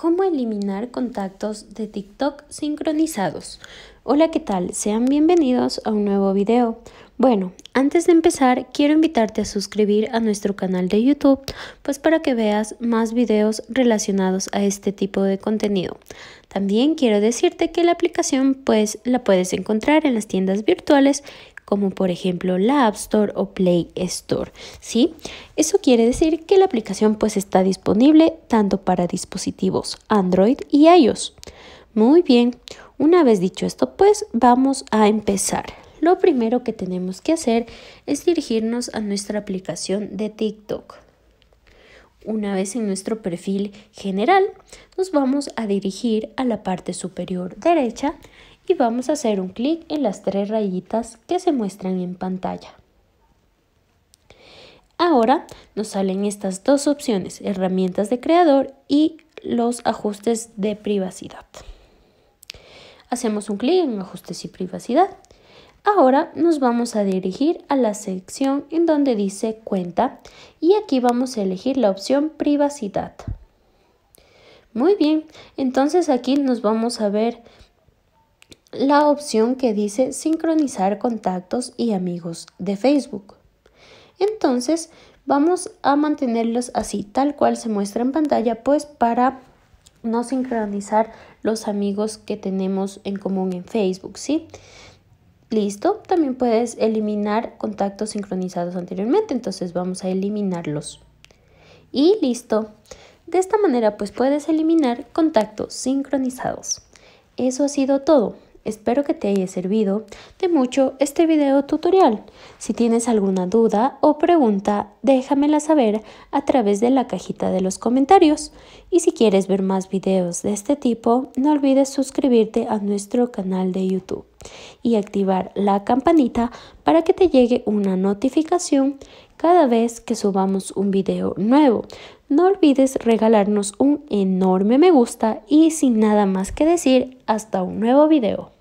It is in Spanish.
¿Cómo eliminar contactos de TikTok sincronizados? Hola, ¿qué tal? Sean bienvenidos a un nuevo video. Bueno, antes de empezar, quiero invitarte a suscribir a nuestro canal de YouTube, pues para que veas más videos relacionados a este tipo de contenido. También quiero decirte que la aplicación pues la puedes encontrar en las tiendas virtuales como por ejemplo la App Store o Play Store, ¿sí? Eso quiere decir que la aplicación pues está disponible tanto para dispositivos Android y iOS. Muy bien, una vez dicho esto pues vamos a empezar lo primero que tenemos que hacer es dirigirnos a nuestra aplicación de TikTok. Una vez en nuestro perfil general, nos vamos a dirigir a la parte superior derecha y vamos a hacer un clic en las tres rayitas que se muestran en pantalla. Ahora nos salen estas dos opciones, herramientas de creador y los ajustes de privacidad. Hacemos un clic en ajustes y privacidad Ahora nos vamos a dirigir a la sección en donde dice cuenta y aquí vamos a elegir la opción privacidad. Muy bien, entonces aquí nos vamos a ver la opción que dice sincronizar contactos y amigos de Facebook. Entonces vamos a mantenerlos así, tal cual se muestra en pantalla, pues para no sincronizar los amigos que tenemos en común en Facebook, ¿sí? sí Listo, también puedes eliminar contactos sincronizados anteriormente, entonces vamos a eliminarlos. Y listo. De esta manera pues puedes eliminar contactos sincronizados. Eso ha sido todo. Espero que te haya servido de mucho este video tutorial. Si tienes alguna duda o pregunta, déjamela saber a través de la cajita de los comentarios. Y si quieres ver más videos de este tipo, no olvides suscribirte a nuestro canal de YouTube y activar la campanita para que te llegue una notificación cada vez que subamos un video nuevo. No olvides regalarnos un enorme me gusta y sin nada más que decir, hasta un nuevo video.